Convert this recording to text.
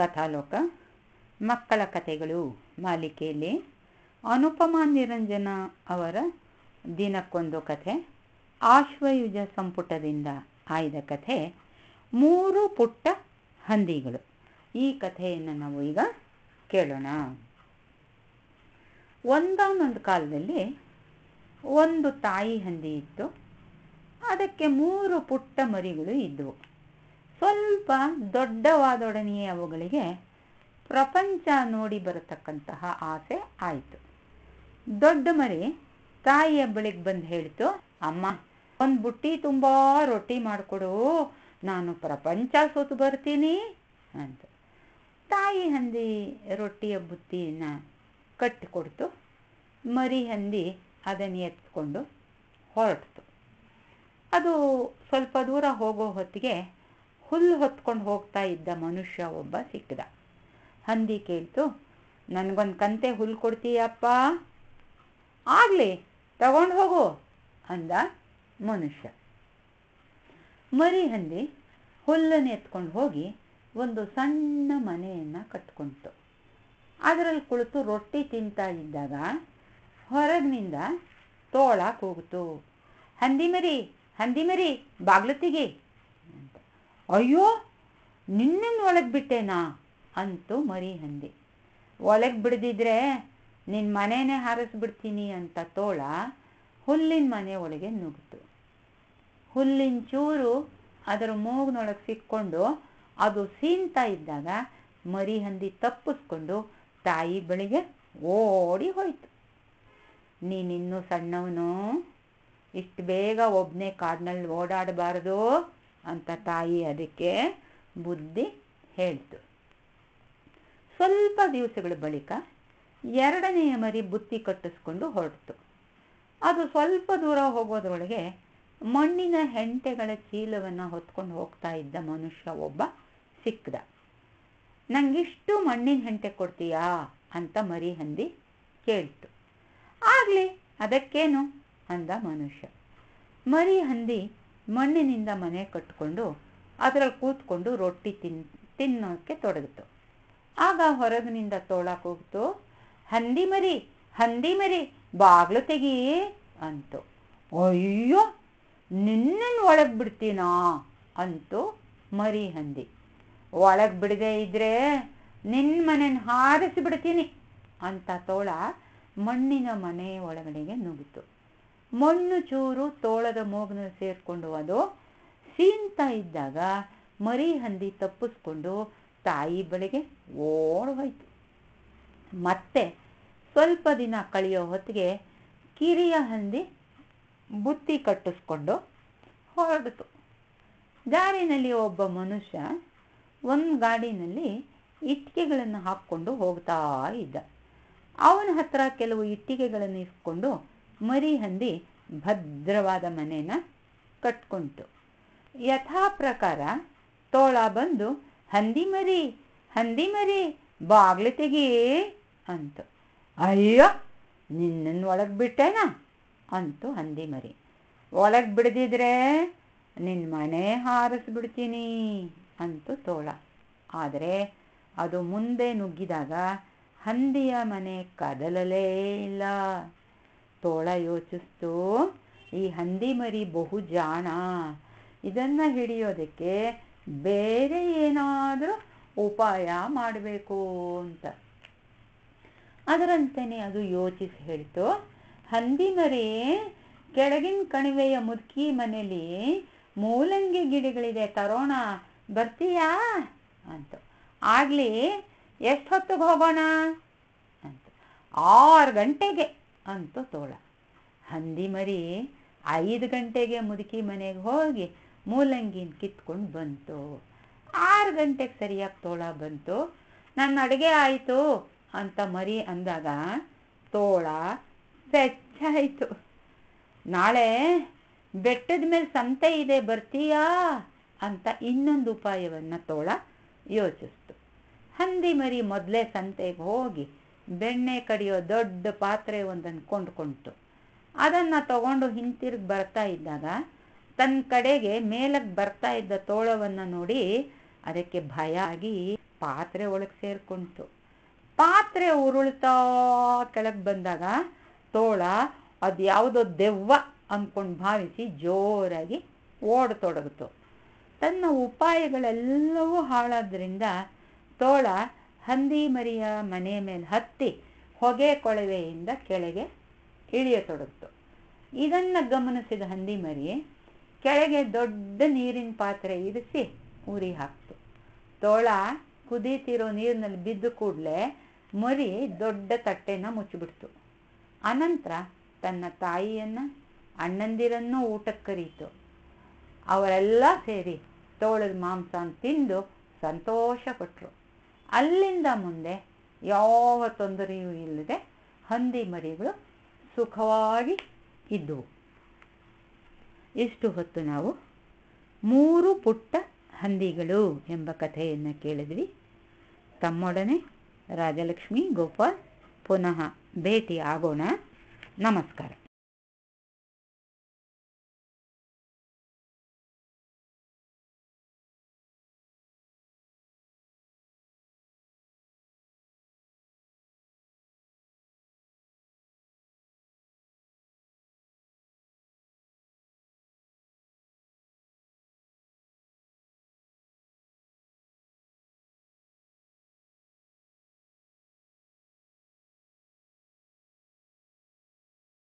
ಕಥಾಲೋಕ ಮಕ್ಕಳ ಕಥೆಗಳು ಮಾಲಿಕೆಯಲ್ಲಿ ಅನುಪಮಾ ನಿರಂಜನ ಅವರ ದಿನಕ್ಕೊಂದು ಕಥೆ ಆಶ್ವಯುಜ ಸಂಪುಟದಿಂದ ಆಯ್ದ ಕಥೆ ಮೂರು ಪುಟ್ಟ ಹಂದಿಗಳು ಈ ಕಥೆಯನ್ನು ನಾವು ಈಗ ಕೇಳೋಣ ಒಂದಾನೊಂದು ಕಾಲದಲ್ಲಿ ಒಂದು ತಾಯಿ ಹಂದಿ ಇತ್ತು ಅದಕ್ಕೆ ಮೂರು ಪುಟ್ಟ ಮರಿಗಳು ಇದ್ದವು ಸ್ವಲ್ಪ ದೊಡ್ಡವಾದೊಡನೆಯೇ ಅವುಗಳಿಗೆ ಪ್ರಪಂಚ ನೋಡಿ ಬರತಕ್ಕಂತಹ ಆಸೆ ಆಯಿತು ದೊಡ್ಡ ಮರಿ ತಾಯಿಯ ಬಳಿಗೆ ಬಂದು ಹೇಳಿತು ಅಮ್ಮ ಒಂದು ಬುಟ್ಟಿ ತುಂಬ ರೊಟ್ಟಿ ಮಾಡಿಕೊಡು ನಾನು ಪ್ರಪಂಚ ಸೋತು ಬರ್ತೀನಿ ಅಂತ ತಾಯಿ ಹಂದಿ ರೊಟ್ಟಿಯ ಬುತ್ತಿನ ಕಟ್ಟಿಕೊಡ್ತು ಮರಿ ಹಂದಿ ಅದನ್ನು ಎತ್ಕೊಂಡು ಹೊರಟಿತು ಅದು ಸ್ವಲ್ಪ ದೂರ ಹೋಗೋ ಹೊತ್ತಿಗೆ ಹುಲ್ಲು ಹೊತ್ಕೊಂಡು ಹೋಗ್ತಾ ಇದ್ದ ಮನುಷ್ಯ ಒಬ್ಬ ಸಿಕ್ಕಿದ ಹಂದಿ ಕೇಳ್ತು ನನಗೊಂದು ಕಂತೆ ಹುಲ್ಲು ಕೊಡ್ತೀಯಪ್ಪ ಆಗಲಿ ತಗೊಂಡು ಹೋಗು ಅಂದ ಮನುಷ್ಯ ಮರಿ ಹಂದಿ ಹುಲ್ಲನ್ನು ಎತ್ಕೊಂಡು ಹೋಗಿ ಒಂದು ಸಣ್ಣ ಮನೆಯನ್ನು ಕಟ್ಕೊಂತು ಅದರಲ್ಲಿ ಕುಳಿತು ರೊಟ್ಟಿ ತಿಂತಾ ಇದ್ದಾಗ ಹೊರಗಿನಿಂದ ತೋಳ ಕೂಗಿತು ಹಂದಿ ಮರಿ ಹಂದಿ ಮರಿ ಬಾಗ್ಲತಿಗೆ ಅಯ್ಯೋ ನಿನ್ನನ್ನು ಒಳಗೆ ಬಿಟ್ಟೇನಾ ಅಂತೂ ಮರಿ ಹಂದಿ ಒಳಗೆ ಬಿಡದಿದ್ರೆ ನಿನ್ನ ಹಾರಿಸ್ ಹಾರಿಸ್ಬಿಡ್ತೀನಿ ಅಂತ ತೋಳ ಹುಲ್ಲಿನ ಮನೆ ಒಳಗೆ ನುಗ್ತು ಹುಲ್ಲಿನ ಚೂರು ಅದರ ಮೂಗಿನೊಳಗೆ ಸಿಕ್ಕೊಂಡು ಅದು ಸೀನ್ತಾ ಇದ್ದಾಗ ಮರಿ ಹಂದಿ ತಪ್ಪಿಸ್ಕೊಂಡು ತಾಯಿ ಬಳಿಗೆ ಓಡಿ ಹೋಯ್ತು ನೀನಿನ್ನು ಸಣ್ಣವನು ಇಷ್ಟು ಬೇಗ ಒಬ್ಬನೇ ಕಾಡಿನಲ್ಲಿ ಓಡಾಡಬಾರದು ಅಂತ ತಾಯಿ ಅದಕ್ಕೆ ಬುದ್ಧಿ ಹೇಳ್ತು ಸ್ವಲ್ಪ ದಿವಸಗಳ ಬಳಿಕ ಎರಡನೆಯ ಮರಿ ಬುತ್ತಿ ಕಟ್ಟಿಸ್ಕೊಂಡು ಹೊರಟಿತು ಅದು ಸ್ವಲ್ಪ ದೂರ ಹೋಗೋದ್ರೊಳಗೆ ಮಣ್ಣಿನ ಹೆಂಟೆಗಳ ಚೀಲವನ್ನು ಹೊತ್ಕೊಂಡು ಹೋಗ್ತಾ ಇದ್ದ ಮನುಷ್ಯ ಒಬ್ಬ ಸಿಕ್ಕದ ನಂಗಿಷ್ಟು ಮಣ್ಣಿನ ಹೆಂಟೆ ಕೊಡ್ತೀಯಾ ಅಂತ ಮರಿ ಹಂದಿ ಕೇಳ್ತು ಆಗ್ಲಿ ಅದಕ್ಕೇನು ಅಂದ ಮನುಷ್ಯ ಮರಿ ಹಂದಿ ಮಣ್ಣಿನಿಂದ ಮನೆ ಕಟ್ಟಿಕೊಂಡು ಅದರಲ್ಲಿ ಕೂತ್ಕೊಂಡು ರೊಟ್ಟಿ ತಿನ್ ತಿನ್ನೋಕ್ಕೆ ತೊಡಗಿತು ಆಗ ಹೊರಗಿನಿಂದ ತೋಳಕ್ಕೆ ಹೋಗ್ತು ಹಂದಿ ಮರಿ ಹಂದಿ ಮರಿ ಬಾಗ್ಲು ತೆಗಿ ಅಂತು ಅಯ್ಯೋ ನಿನ್ನ ಒಳಗೆ ಬಿಡ್ತೀನಾ ಅಂತು ಮರಿ ಹಂದಿ ಒಳಗೆ ಬಿಡದೆ ಇದ್ರೆ ನಿನ್ನ ಮನೇನ ಹಾರಿಸಿ ಬಿಡ್ತೀನಿ ಅಂತ ತೋಳ ಮಣ್ಣಿನ ಮನೆ ಒಳಗಡೆಗೆ ನುಗ್ಗಿತು ಮಣ್ಣು ಚೂರು ತೋಳದ ಮೋಗನ ಸೇರ್ಕೊಂಡು ಅದು ಸೀನ್ತಾ ಇದ್ದಾಗ ಮರಿ ಹಂದಿ ತಪ್ಪಿಸ್ಕೊಂಡು ತಾಯಿ ಬಳಿಗೆ ಹೋಯ್ತು ಮತ್ತೆ ಸ್ವಲ್ಪ ದಿನ ಕಳೆಯೋ ಹೊತ್ತಿಗೆ ಕಿರಿಯ ಹಂದಿ ಬುತ್ತಿ ಕಟ್ಟಿಸ್ಕೊಂಡು ಹೊರಡಿತು ದಾರಿನಲ್ಲಿ ಒಬ್ಬ ಮನುಷ್ಯ ಒಂದು ಗಾಡಿನಲ್ಲಿ ಇಟ್ಟಿಗೆಗಳನ್ನು ಹಾಕ್ಕೊಂಡು ಹೋಗ್ತಾ ಇದ್ದ ಅವನ ಹತ್ರ ಕೆಲವು ಇಟ್ಟಿಗೆಗಳನ್ನು ಇಸ್ಕೊಂಡು ಮರಿ ಹಂದಿ ಭದ್ರವಾದ ಮನೆನ ಕಟ್ಕೊಂತು ಯಥಾ ಪ್ರಕಾರ ತೋಳ ಬಂದು ಹಂದಿ ಮರಿ ಹಂದಿ ಮರಿ ಬಾಗ್ಲು ತೆಗಿ ಅಂತು ಅಯ್ಯೋ ನಿನ್ನನ್ನು ಒಳಗೆ ಬಿಟ್ಟೇನಾ ಅಂತು ಹಂದಿ ಮರಿ ಒಳಗೆ ಬಿಡದಿದ್ರೆ ನಿನ್ನ ಮನೆ ಹಾರಿಸ್ಬಿಡ್ತೀನಿ ಅಂತು ತೋಳ ಆದರೆ ಅದು ಮುಂದೆ ನುಗ್ಗಿದಾಗ ಹಂದಿಯ ಮನೆ ಕದಲಲೇ ಇಲ್ಲ ತೋಳ ಯೋಚಿಸ್ತು ಈ ಹಂದಿ ಮರಿ ಬಹು ಜಾಣ ಇದನ್ನು ಹಿಡಿಯೋದಕ್ಕೆ ಬೇರೆ ಏನಾದರೂ ಉಪಾಯ ಮಾಡಬೇಕು ಅಂತ ಅದರಂತೆಯೇ ಅದು ಯೋಚಿಸಿ ಹೇಳ್ತು ಹಂದಿ ಮರಿ ಕೆಳಗಿನ ಕಣಿವೆಯ ಮುದುಕಿ ಮನೇಲಿ ಮೂಲಂಗಿ ಗಿಡಗಳಿದೆ ತರೋಣ ಬರ್ತೀಯಾ ಅಂತ ಆಗಲಿ ಎಷ್ಟು ಹೊತ್ತಿಗೆ ಹೋಗೋಣ ಅಂತ ಆರು ಗಂಟೆಗೆ ಅಂತು ತೋಳ ಹಂದಿ ಮರಿ ಐದು ಗಂಟೆಗೆ ಮುದುಕಿ ಮನೆಗೆ ಹೋಗಿ ಮೂಲಂಗಿನ ಕಿತ್ಕೊಂಡು ಬಂತು ಆರು ಗಂಟೆಗೆ ಸರಿಯಾಗಿ ತೋಳ ಬಂತು ನನ್ನ ಅಡುಗೆ ಆಯಿತು ಅಂತ ಮರಿ ಅಂದಾಗ ತೋಳ ಸೆಚ್ಚಾಯಿತು ನಾಳೆ ಬೆಟ್ಟದ ಮೇಲೆ ಸಂತೆ ಇದೆ ಬರ್ತೀಯಾ ಅಂತ ಇನ್ನೊಂದು ಉಪಾಯವನ್ನು ತೋಳ ಯೋಚಿಸ್ತು ಹಂದಿ ಮರಿ ಮೊದಲೇ ಸಂತೆಗೆ ಹೋಗಿ ಬೆಣ್ಣೆ ಕಡಿಯೋ ದೊಡ್ಡ ಪಾತ್ರೆ ಒಂದನ್ನು ಕೊಂಡ್ಕೊಂಡ್ತು ಅದನ್ನ ತಗೊಂಡು ಹಿಂತಿರುಗಿ ಬರ್ತಾ ಇದ್ದಾಗ ತನ್ನ ಕಡೆಗೆ ಮೇಲಕ್ಕೆ ಬರ್ತಾ ಇದ್ದ ತೋಳವನ್ನು ನೋಡಿ ಅದಕ್ಕೆ ಭಯ ಆಗಿ ಪಾತ್ರೆ ಒಳಗೆ ಸೇರ್ಕೊಂತು ಪಾತ್ರೆ ಉರುಳ್ತಾ ಕೆಳಗೆ ಬಂದಾಗ ತೋಳ ಅದು ಯಾವುದೋ ದೆವ್ವ ಅಂದ್ಕೊಂಡು ಭಾವಿಸಿ ಜೋರಾಗಿ ಓಡತೊಡಗಿತು ತನ್ನ ಉಪಾಯಗಳೆಲ್ಲವೂ ಹಾಳಾದ್ರಿಂದ ತೋಳ ಹಂದಿ ಮರಿಯ ಮನೆ ಮೇಲೆ ಹತ್ತಿ ಹೊಗೆ ಕೊಳವೆಯಿಂದ ಕೆಳಗೆ ಇಳಿಯತೊಡಗಿತು ಇದನ್ನು ಗಮನಿಸಿದ ಹಂದಿ ಮರಿ ಕೆಳಗೆ ದೊಡ್ಡ ನೀರಿನ ಪಾತ್ರೆ ಇರಿಸಿ ಉರಿ ಹಾಕ್ತು ತೋಳ ಕುದೀತಿರೋ ನೀರಿನಲ್ಲಿ ಬಿದ್ದು ಕೂಡಲೇ ಮರಿ ದೊಡ್ಡ ತಟ್ಟೆನ ಮುಚ್ಚಿಬಿಡ್ತು ಅನಂತರ ತನ್ನ ತಾಯಿಯನ್ನು ಅಣ್ಣಂದಿರನ್ನು ಊಟಕ್ಕೆ ಕರೀತು ಅವರೆಲ್ಲ ಸೇರಿ ತೋಳದ ಮಾಂಸ ತಿಂದು ಸಂತೋಷಪಟ್ಟರು ಅಲ್ಲಿಂದ ಮುಂದೆ ಯಾವ ತೊಂದರೆಯೂ ಇಲ್ಲದೆ ಹಂದಿ ಮರಿಗಳು ಸುಖವಾಗಿ ಇದ್ದವು ಇಷ್ಟು ಹೊತ್ತು ನಾವು ಮೂರು ಪುಟ್ಟ ಹಂದಿಗಳು ಎಂಬ ಕಥೆಯನ್ನು ಕೇಳಿದ್ವಿ ತಮ್ಮೊಡನೆ ರಾಜಲಕ್ಷ್ಮಿ ಗೋಪಾಲ್ ಪುನಃ ಭೇಟಿ ಆಗೋಣ ನಮಸ್ಕಾರ